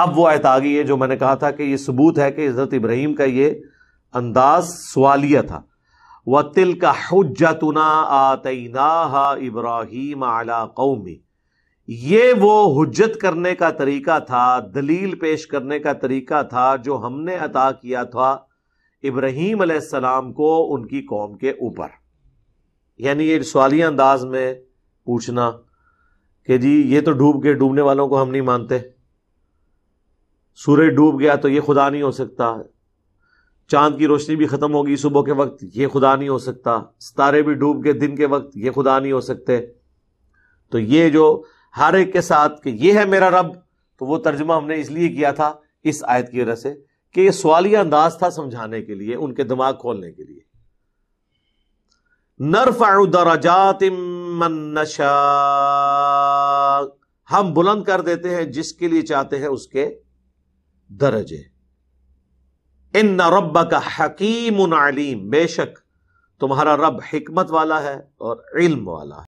अब वो आयत आ गई है जो मैंने कहा था कि ये सबूत है कि हज़रत इब्राहिम का ये अंदाज सवालिया था व तिल का हजतना आतना इब्राहिम आला कौमी ये वो हजत करने का तरीका था दलील पेश करने का तरीका था जो हमने अता किया था इब्राहिम अलैहिस्सलाम को उनकी कौम के ऊपर यानी ये सवालिया अंदाज में पूछना कि जी ये तो डूब के डूबने वालों को हम नहीं मानते सूरज डूब गया तो ये खुदा नहीं हो सकता चांद की रोशनी भी ख़त्म होगी सुबह के वक्त ये खुदा नहीं हो सकता सितारे भी डूब गए दिन के वक्त ये खुदा नहीं हो सकते तो ये जो हर एक के साथ कि ये है मेरा रब तो वो तर्जमा हमने इसलिए किया था इस आयत की वजह से कि ये सवालिया अंदाज था समझाने के लिए उनके दिमाग खोलने के लिए नरफाजात हम बुलंद कर देते हैं जिसके लिए चाहते हैं उसके दरजे इन न रब का हकीम अलीम बेशक तुम्हारा रब हिकमत वाला है और इल्म वाला है